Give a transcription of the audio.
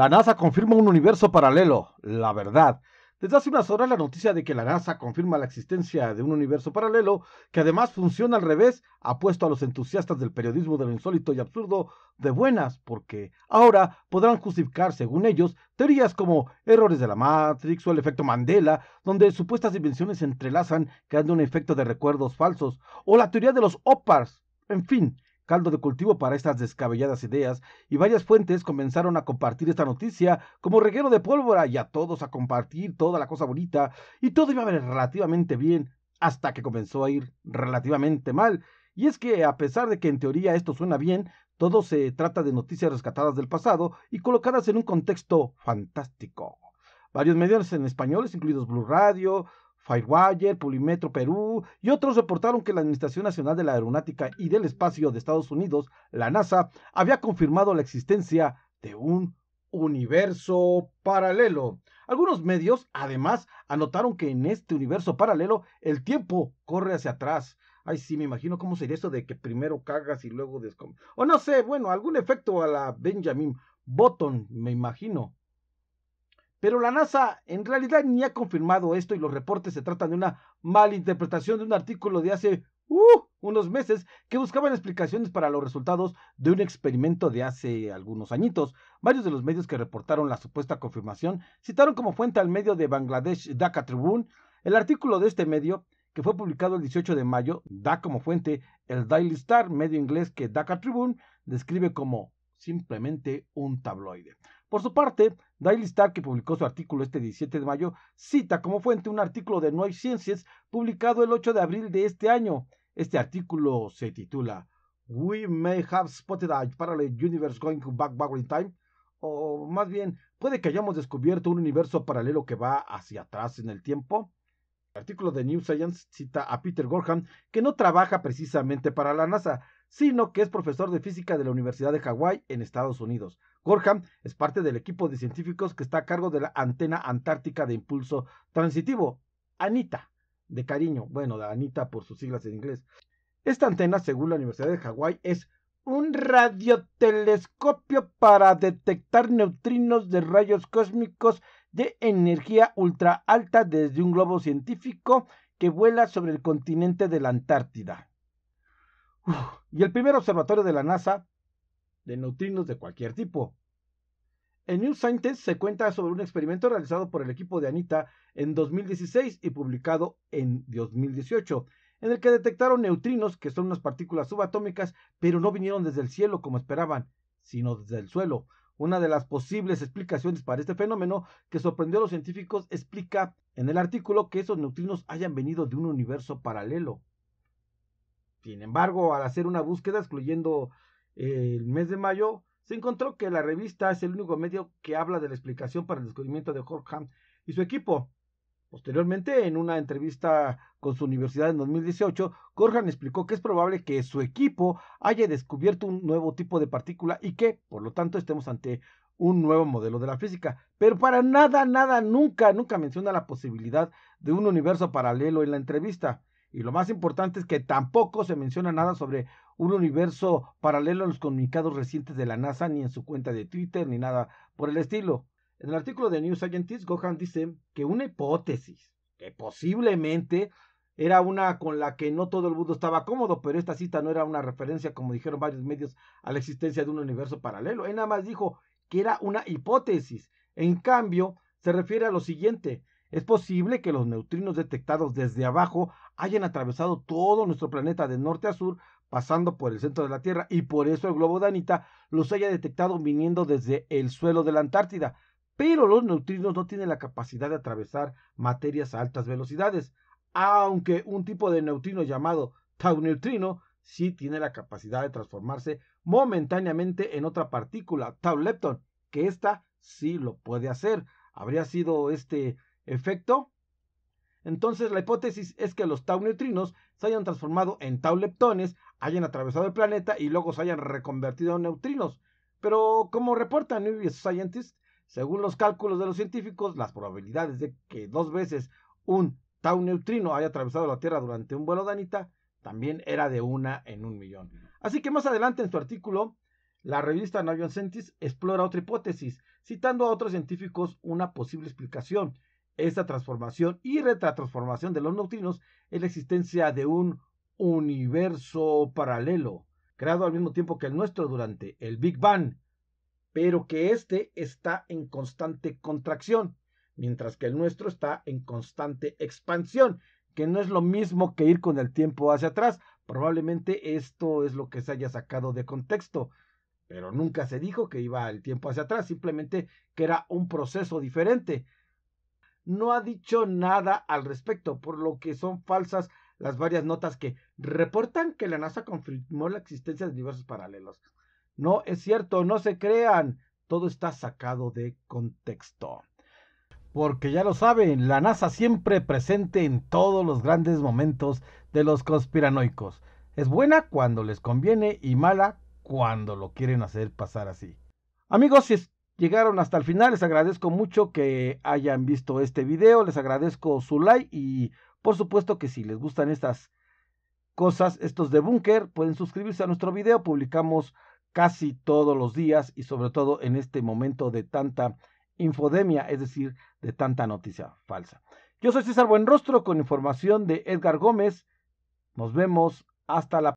La NASA confirma un universo paralelo, la verdad. Desde hace unas horas la noticia de que la NASA confirma la existencia de un universo paralelo que además funciona al revés ha puesto a los entusiastas del periodismo de lo insólito y absurdo de buenas, porque ahora podrán justificar, según ellos, teorías como errores de la Matrix o el efecto Mandela, donde supuestas dimensiones se entrelazan creando un efecto de recuerdos falsos, o la teoría de los OPARS, en fin, caldo de cultivo para estas descabelladas ideas, y varias fuentes comenzaron a compartir esta noticia como reguero de pólvora y a todos a compartir toda la cosa bonita, y todo iba a ver relativamente bien hasta que comenzó a ir relativamente mal. Y es que a pesar de que en teoría esto suena bien, todo se trata de noticias rescatadas del pasado y colocadas en un contexto fantástico. Varios medios en españoles, incluidos Blue Radio, Firewire, Polimetro Perú y otros reportaron que la Administración Nacional de la Aeronáutica y del Espacio de Estados Unidos, la NASA, había confirmado la existencia de un universo paralelo. Algunos medios, además, anotaron que en este universo paralelo el tiempo corre hacia atrás. Ay, sí, me imagino cómo sería eso de que primero cagas y luego descomes. O no sé, bueno, algún efecto a la Benjamin Button, me imagino. Pero la NASA en realidad ni ha confirmado esto y los reportes se tratan de una malinterpretación de un artículo de hace uh, unos meses que buscaban explicaciones para los resultados de un experimento de hace algunos añitos. Varios de los medios que reportaron la supuesta confirmación citaron como fuente al medio de Bangladesh Dhaka Tribune. El artículo de este medio, que fue publicado el 18 de mayo, da como fuente el Daily Star, medio inglés que Dhaka Tribune describe como simplemente un tabloide. Por su parte, Daily Star, que publicó su artículo este 17 de mayo, cita como fuente un artículo de New Sciences publicado el 8 de abril de este año. Este artículo se titula We may have spotted a parallel universe going back backward in time, o más bien, puede que hayamos descubierto un universo paralelo que va hacia atrás en el tiempo. El artículo de New Science cita a Peter Gorham, que no trabaja precisamente para la NASA, sino que es profesor de física de la Universidad de Hawái en Estados Unidos. Gorham es parte del equipo de científicos que está a cargo de la antena antártica de impulso transitivo, ANITA, de cariño, bueno, de ANITA por sus siglas en inglés. Esta antena, según la Universidad de Hawái, es un radiotelescopio para detectar neutrinos de rayos cósmicos de energía ultra alta desde un globo científico que vuela sobre el continente de la Antártida y el primer observatorio de la NASA de neutrinos de cualquier tipo. En New Scientist se cuenta sobre un experimento realizado por el equipo de Anita en 2016 y publicado en 2018, en el que detectaron neutrinos que son unas partículas subatómicas, pero no vinieron desde el cielo como esperaban, sino desde el suelo. Una de las posibles explicaciones para este fenómeno que sorprendió a los científicos explica en el artículo que esos neutrinos hayan venido de un universo paralelo. Sin embargo, al hacer una búsqueda excluyendo el mes de mayo, se encontró que la revista es el único medio que habla de la explicación para el descubrimiento de Horkham y su equipo. Posteriormente, en una entrevista con su universidad en 2018, Gorham explicó que es probable que su equipo haya descubierto un nuevo tipo de partícula y que, por lo tanto, estemos ante un nuevo modelo de la física. Pero para nada, nada, nunca, nunca menciona la posibilidad de un universo paralelo en la entrevista. Y lo más importante es que tampoco se menciona nada sobre un universo paralelo a los comunicados recientes de la NASA, ni en su cuenta de Twitter, ni nada por el estilo. En el artículo de New Scientist, Gohan dice que una hipótesis, que posiblemente era una con la que no todo el mundo estaba cómodo, pero esta cita no era una referencia, como dijeron varios medios, a la existencia de un universo paralelo. Él nada más dijo que era una hipótesis. En cambio, se refiere a lo siguiente, es posible que los neutrinos detectados desde abajo hayan atravesado todo nuestro planeta de norte a sur, pasando por el centro de la Tierra, y por eso el globo de Anita los haya detectado viniendo desde el suelo de la Antártida. Pero los neutrinos no tienen la capacidad de atravesar materias a altas velocidades, aunque un tipo de neutrino llamado tau neutrino sí tiene la capacidad de transformarse momentáneamente en otra partícula, tau lepton, que ésta sí lo puede hacer. Habría sido este efecto. Entonces, la hipótesis es que los tau neutrinos se hayan transformado en tau leptones, hayan atravesado el planeta y luego se hayan reconvertido en neutrinos. Pero, como reporta New Scientist, según los cálculos de los científicos, las probabilidades de que dos veces un tau neutrino haya atravesado la Tierra durante un vuelo de Anita también era de una en un millón. Así que más adelante en su artículo, la revista Navion Scientist explora otra hipótesis, citando a otros científicos una posible explicación esta transformación y retratransformación de los neutrinos es la existencia de un universo paralelo, creado al mismo tiempo que el nuestro durante el Big Bang, pero que éste está en constante contracción, mientras que el nuestro está en constante expansión, que no es lo mismo que ir con el tiempo hacia atrás. Probablemente esto es lo que se haya sacado de contexto, pero nunca se dijo que iba el tiempo hacia atrás, simplemente que era un proceso diferente no ha dicho nada al respecto, por lo que son falsas las varias notas que reportan que la NASA confirmó la existencia de diversos paralelos. No es cierto, no se crean, todo está sacado de contexto. Porque ya lo saben, la NASA siempre presente en todos los grandes momentos de los conspiranoicos. Es buena cuando les conviene y mala cuando lo quieren hacer pasar así. Amigos, si llegaron hasta el final. Les agradezco mucho que hayan visto este video. Les agradezco su like y por supuesto que si les gustan estas cosas, estos de búnker, pueden suscribirse a nuestro video. Publicamos casi todos los días y sobre todo en este momento de tanta infodemia, es decir, de tanta noticia falsa. Yo soy César Buenrostro con información de Edgar Gómez. Nos vemos hasta la